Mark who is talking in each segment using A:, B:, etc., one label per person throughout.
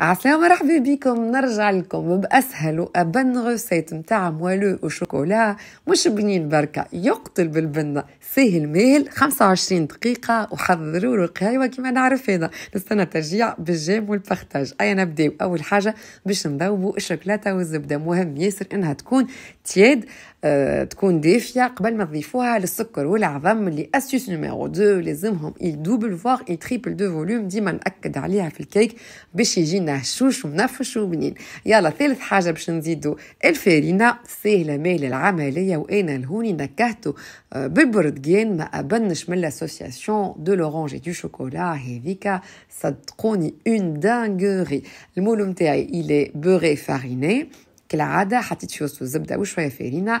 A: عسلامة مرحبا بكم نرجع لكم بأسهل وأبن غوسيت متاع موالو وشوكولا مش بنين بركة يقتل بالبنة سهل ماهل 25 دقيقة وحضروا له القهيوة كما نعرف هنا نستنى ترجيع بالجيم والبختاج أي نبداو أول حاجة باش نذوبوا الشوكولاتة والزبدة مهم ياسر إنها تكون تياد آه، تكون دافيه قبل ما نضيفوها للسكر والعظم اللي أسيس نيميرو دو لازمهم يدوبل فوار يتريبل دو فوليوم ديما ناكد عليها في الكيك باش يجينا هشوش ومنفش وبنين يلا ثالث حاجه باش نزيدو الفارينه سهله ماهله العمليه وانا لهوني نكهتو آه، بالبردقان ما ابنش من لاسوسياسيون دو لورانج دو شوكولا هذيك صدقوني اون دانغوري المول نتاعي إلي بوغي فاريني كالعادة حطيت فيه وسط الزبدة وشوية فرينة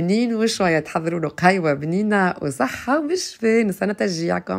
A: بنين وشوية تحضروا له قهيوة بنينة وصحة وبشفاء نسى تشجيعكم